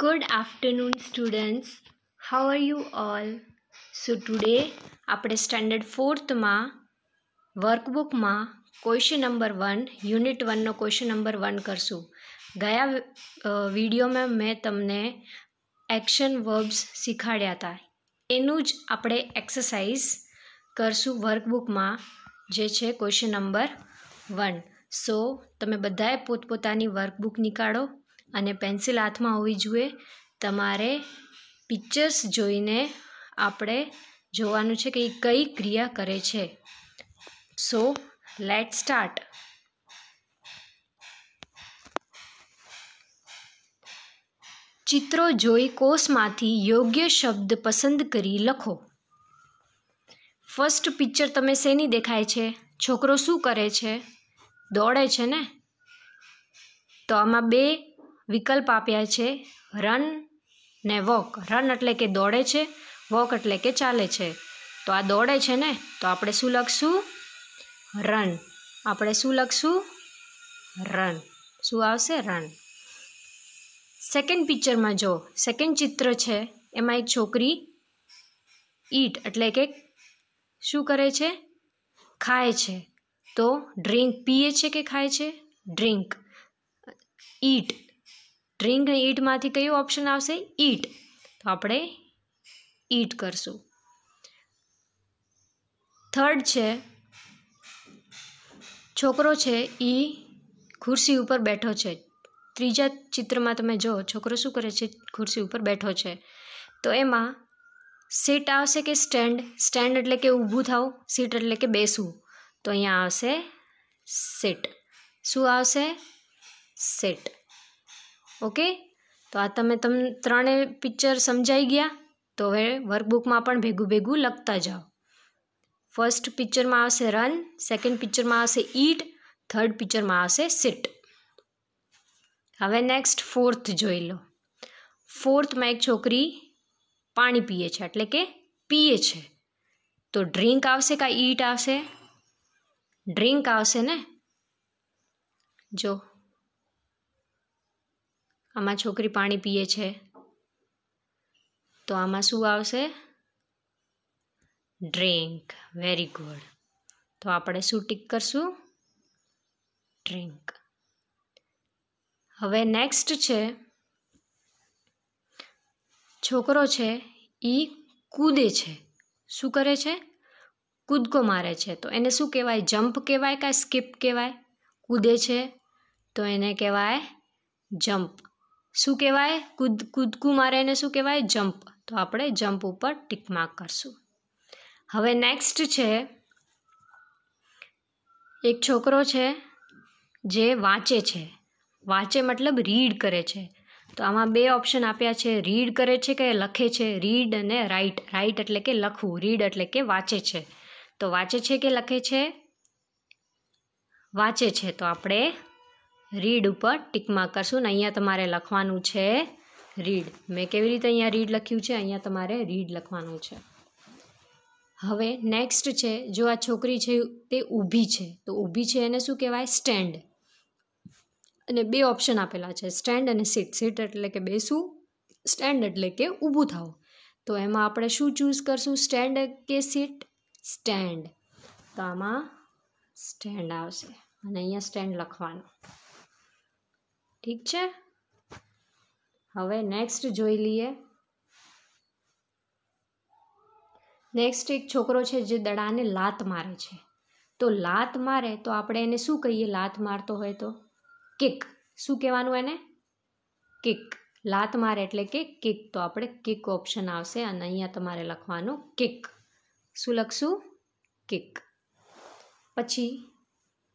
good afternoon students how are you all so today આપણે standard ફોર્થમાં વર્કબુકમાં question number one unit વનનો question number one કરશું ગયા વિડીયોમાં મેં તમને એક્શન વર્બ્સ શીખાડ્યા હતા એનું જ આપણે એક્સરસાઇઝ કરશું વર્કબુકમાં જે છે ક્વેશ્ચન નંબર વન સો તમે બધાએ પોતપોતાની વર્કબુક નીકાળો અને પેન્સિલ હાથમાં હોવી જોઈએ તમારે પિક્ચર્સ જોઈને આપણે જોવાનું છે કે એ કઈ ક્રિયા કરે છે સો લેટ સ્ટાર્ટ ચિત્રો જોઈ કોષમાંથી યોગ્ય શબ્દ પસંદ કરી લખો ફર્સ્ટ પિક્ચર તમે શેની દેખાય છે છોકરો શું કરે છે દોડે છે ને તો આમાં બે विकल्प આપ્યા છે રન ને વોક રન એટલે કે દોડે છે વોક એટલે કે ચાલે છે તો આ દોડે છે ને તો આપણે શું લખશું રન આપણે શું લખશું રન શું આવશે રન સેકન્ડ પિક્ચર માં જો સેકન્ડ ચિત્ર છે એમાં એક છોકરી ઈટ એટલે કે શું કરે છે ખાય છે તો ડ્રિંક પી એ છે કે ખાય છે ડ્રિંક ઈટ ड्रिंक ईट माथी कयो ऑप्शन આવશે ઈટ તો આપણે ઈટ કરશું थर्ड છે છોકરો છે ઈ ખુરશી ઉપર બેઠો છે ત્રીજા ચિત્રમાં તમે જો છોકરો શું કરે છે ખુરશી ઉપર બેઠો છે તો એમાં સિટ આવશે કે સ્ટેન્ડ સ્ટેન્ડ એટલે કે ઊભો થાઓ સિટ એટલે કે બેસવું તો અહીંયા આવશે સિટ શું આવશે સેટ ओके तो आ ते तम त्रे पिक्चर समझाई गया तो हमें वर्कबुक में भेगू भेगू लगता जाओ फर्स्ट पिक्चर में आ रन सैकेंड पिक्चर में आट थर्ड पिक्चर में आट हमें नेक्स्ट फोर्थ जी लो फोर्थ में एक छोकरी पा पीए एट्ले कि पीए छे तो ड्रिंक आशे का ईट आशे ड्रिंक आशे जो આમાં છોકરી પાણી પીએ છે તો આમાં શું આવશે ડ્રિંક વેરી ગુડ તો આપણે શું ટીક કરશું ડ્રિંક હવે નેક્સ્ટ છે છોકરો છે એ કૂદે છે શું કરે છે કૂદકો મારે છે તો એને શું કહેવાય જમ્પ કહેવાય કાંઈ સ્કીપ કહેવાય કૂદે છે તો એને કહેવાય જમ્પ શું કહેવાય કૂદ કૂદકું મારે એને શું કહેવાય જમ્પ તો આપણે જમ્પ ઉપર ટીક માર્ક કરશું હવે નેક્સ્ટ છે એક છોકરો છે જે વાંચે છે વાંચે મતલબ રીડ કરે છે તો આમાં બે ઓપ્શન આપ્યા છે રીડ કરે છે કે લખે છે રીડ અને રાઇટ રાઇટ એટલે કે લખવું રીડ એટલે કે વાંચે છે તો વાંચે છે કે લખે છે વાંચે છે તો આપણે રીડ ઉપર ટીકમાં કરશું ને અહીંયા તમારે લખવાનું છે રીડ મેં કેવી રીતે અહીંયા રીડ લખ્યું છે અહીંયા તમારે રીડ લખવાનું છે હવે નેક્સ્ટ છે જો આ છોકરી છે તે ઊભી છે તો ઊભી છે એને શું કહેવાય સ્ટેન્ડ અને બે ઓપ્શન આપેલા છે સ્ટેન્ડ અને સીટ સીટ એટલે કે બેસવું સ્ટેન્ડ એટલે કે ઊભું થવું તો એમાં આપણે શું ચૂઝ કરશું સ્ટેન્ડ કે સીટ સ્ટેન્ડ તો આમાં સ્ટેન્ડ આવશે અને અહીંયા સ્ટેન્ડ લખવાનું ઠીક છે હવે નેક્સ્ટ જોઈ લઈએ નેક્સ્ટ એક છોકરો છે જે દડાને લાત મારે છે તો લાત મારે તો આપણે એને શું કહીએ લાત મારતો હોય તો કિક શું કહેવાનું એને કિક લાત મારે એટલે કે કિક તો આપણે કિક ઓપ્શન આવશે અને અહીંયા તમારે લખવાનું કિક શું લખશું કિક પછી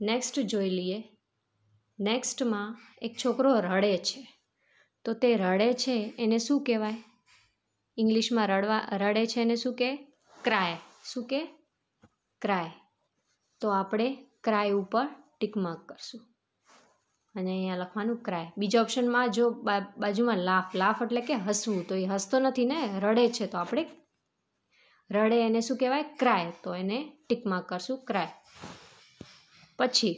નેક્સ્ટ જોઈ લઈએ નેક્સ્ટમાં એક છોકરો રડે છે તો તે રડે છે એને શું કહેવાય ઇંગ્લિશમાં રડવા રડે છે એને શું કહે ક્રાય શું કહે ક્રાય તો આપણે ક્રાય ઉપર ટીકમાર્ક કરશું અને અહીંયા લખવાનું ક્રાય બીજા ઓપ્શનમાં જો બાજુમાં લાફ લાફ એટલે કે હસવું તો એ હસતો નથી ને રડે છે તો આપણે રડે એને શું કહેવાય ક્રાય તો એને ટીકમાર્ક કરશું ક્રાય પછી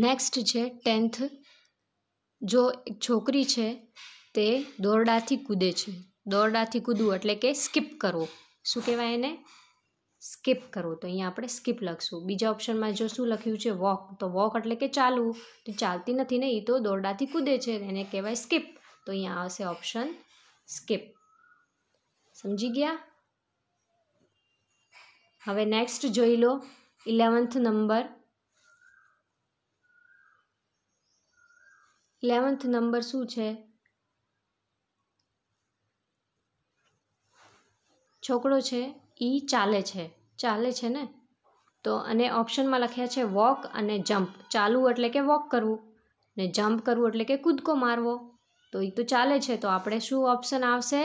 નેક્સ્ટ છે ટેન્થ જો એક છોકરી છે તે દોરડાથી કૂદે છે દોરડાથી કૂદવું એટલે કે સ્કીપ કરવો શું કહેવાય એને સ્કીપ કરવો તો અહીંયા આપણે સ્કીપ લખશું બીજા ઓપ્શનમાં જો શું લખ્યું છે વોક તો વોક એટલે કે ચાલવું તો ચાલતી નથી ને એ તો દોરડાથી કૂદે છે એને કહેવાય સ્કીપ તો અહીંયા આવશે ઓપ્શન સ્કીપ સમજી ગયા હવે નેક્સ્ટ જોઈ લો ઇલેવન્થ નંબર ઇલેવન્થ નંબર શું છે છોકરો છે એ ચાલે છે ચાલે છે ને તો અને ઓપ્શનમાં લખ્યા છે વોક અને જમ્પ ચાલવું એટલે કે વોક કરવું ને જમ્પ કરવું એટલે કે કૂદકો મારવો તો એ તો ચાલે છે તો આપણે શું ઓપ્શન આવશે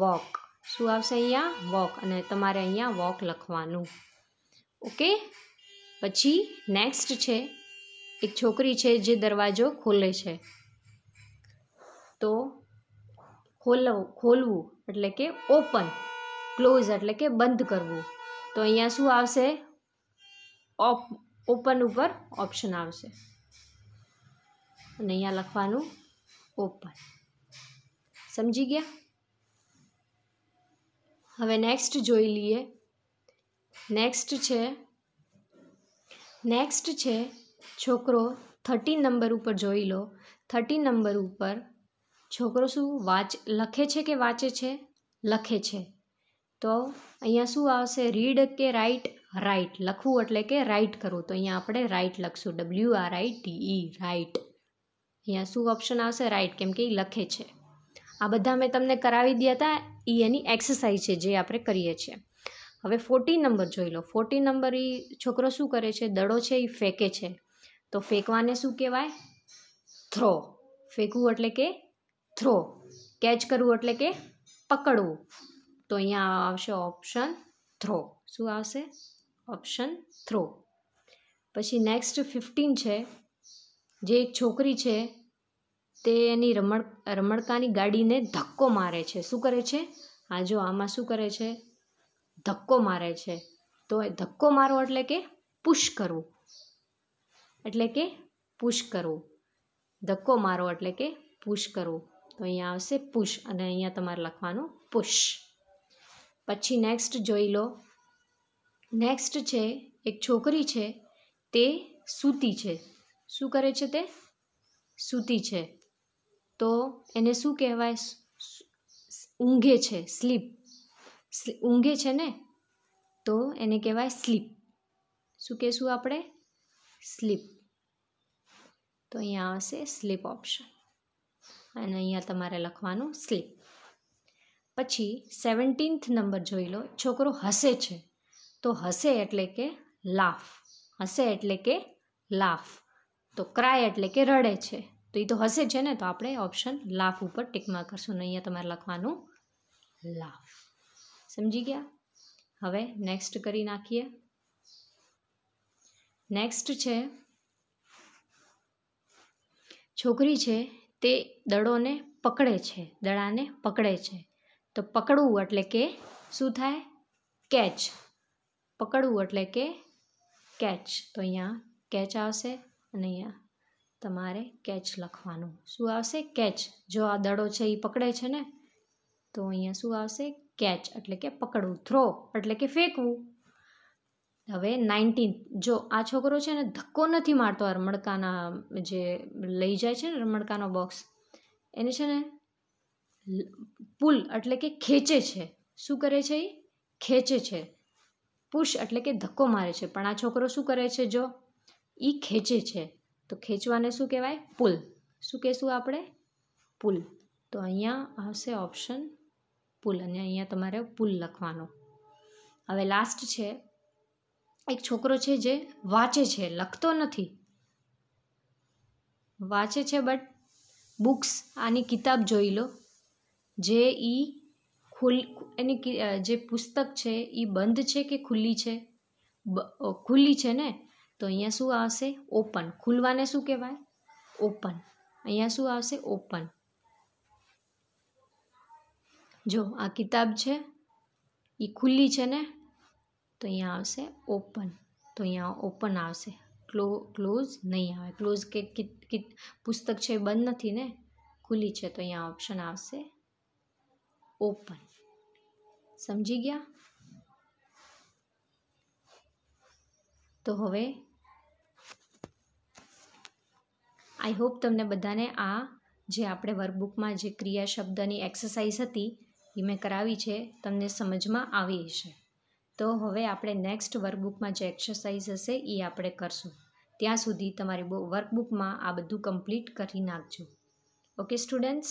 વોક શું આવશે અહીંયા વોક અને તમારે અહીંયા વોક લખવાનું ઓકે પછી નેક્સ્ટ છે एक छोकरी छे जे દરવાજો ખોલે છે તો ખોલવ ખોલવું એટલે કે ઓપન ક્લોઝ એટલે કે બંધ કરવું તો અહીંયા શું આવશે ઓપન ઉપર ઓપ્શન આવશે અને અહીંયા લખવાનું ઓપન સમજી ગયા હવે નેક્સ્ટ જોઈ લઈએ નેક્સ્ટ છે નેક્સ્ટ છે છોકરો થર્ટીન નંબર ઉપર જોઈ લો થર્ટી નંબર ઉપર છોકરો શું વાંચ લખે છે કે વાંચે છે લખે છે તો અહીંયા શું આવશે રીડ કે રાઇટ રાઇટ લખવું એટલે કે રાઇટ કરવું તો અહીંયા આપણે રાઇટ લખશું W R I T E right અહીંયા શું ઓપ્શન આવશે રાઇટ કેમ કે એ લખે છે આ બધા મેં તમને કરાવી દીધા હતા એ એની એક્સરસાઇઝ છે જે આપણે કરીએ છીએ હવે ફોર્ટી નંબર જોઈ લો ફોર્ટી નંબર એ છોકરો શું કરે છે દડો છે એ ફેંકે છે તો ફેંકવાને શું કહેવાય થ્રો ફેંકવું એટલે કે થ્રો કેચ કરવું એટલે કે પકડવું તો અહીંયા આવશે ઓપ્શન થ્રો શું આવશે ઓપ્શન થ્રો પછી નેક્સ્ટ ફિફ્ટીન છે જે એક છોકરી છે તે એની રમણ રમણકાની ગાડીને ધક્કો મારે છે શું કરે છે આ જો આમાં શું કરે છે ધક્કો મારે છે તો ધક્કો મારો એટલે કે પુશ કરવું એટલે કે પુશ કરવો ધક્કો મારો એટલે કે પુશ કરવો તો અહીંયા આવશે પુશ અને અહીંયા તમારે લખવાનું પુશ પછી નેક્સ્ટ જોઈ લો નેક્સ્ટ છે એક છોકરી છે તે સૂતી છે શું કરે છે તે સૂતી છે તો એને શું કહેવાય ઊંઘે છે સ્લીપ ઊંઘે છે ને તો એને કહેવાય સ્લીપ શું કહેશું આપણે સ્લીપ તો અહીંયા આવશે સ્લીપ ઓપ્શન અને અહીંયા તમારે લખવાનું સ્લીપ પછી સેવન્ટીન્થ નંબર જોઈ લો છોકરો હસે છે તો હસે એટલે કે લાફ હસે એટલે કે લાફ તો ક્રાય એટલે કે રડે છે તો એ તો હસે છે ને તો આપણે ઓપ્શન લાફ ઉપર ટીકમાં કરશું ને અહીંયા તમારે લખવાનું લાફ સમજી ગયા હવે નેક્સ્ટ કરી નાખીએ નેક્સ્ટ છે છોકરી છે તે દડોને પકડે છે દડાને પકડે છે તો પકડવું એટલે કે શું થાય કેચ પકડવું એટલે કે કેચ તો અહીંયા કેચ આવશે અને અહીંયા તમારે કેચ લખવાનું શું આવશે કેચ જો આ દડો છે એ પકડે છે ને તો અહીંયા શું આવશે કેચ એટલે કે પકડવું થ્રો એટલે કે ફેંકવું હવે નાઇન્ટીન જો આ છોકરો છે ને ધક્કો નથી મારતો આ રમડકાના જે લઈ જાય છે ને રમડકાનો બોક્સ એને છે ને પુલ એટલે કે ખેંચે છે શું કરે છે એ ખેંચે છે પુશ એટલે કે ધક્કો મારે છે પણ આ છોકરો શું કરે છે જો એ ખેંચે છે તો ખેંચવાને શું કહેવાય પુલ શું કહેશું આપણે પુલ તો અહીંયા આવશે ઓપ્શન પુલ અને અહીંયા તમારે પુલ લખવાનો હવે લાસ્ટ છે एक छोकरो छे जे वाचे छे लखतो नही वाचे छे बट बुक्स आनी किताब જોઈ લો जे ई खोल आनी जे पुस्तक छे ई बंद छे કે ખુલ્લી छे ખુલ્લી छे ને તો અયા શું આવશે ઓપન ખુલ્વાને શું કહેવાય ઓપન અયા શું આવશે ઓપન જો આ કિતાબ છે ઈ ખુલ્લી છે ને તો અહીંયા આવશે ઓપન તો અહીંયા ઓપન આવશે ક્લો ક્લોઝ નહીં આવે ક્લોઝ કે પુસ્તક છે એ બંધ નથી ને ખુલ્લી છે તો અહીંયા ઓપ્શન આવશે ઓપન સમજી ગયા તો હવે આઈ હોપ તમને બધાને આ જે આપણે વર્કબુકમાં જે ક્રિયા શબ્દની એક્સરસાઇઝ હતી એ મેં કરાવી છે તમને સમજમાં આવી હશે તો હવે આપણે નેક્સ્ટ વર્કબુકમાં જે એક્સરસાઇઝ હશે એ આપણે કરશું ત્યાં સુધી તમારી વર્કબુકમાં આ બધું કમ્પ્લીટ કરી નાખજો ઓકે સ્ટુડન્ટ્સ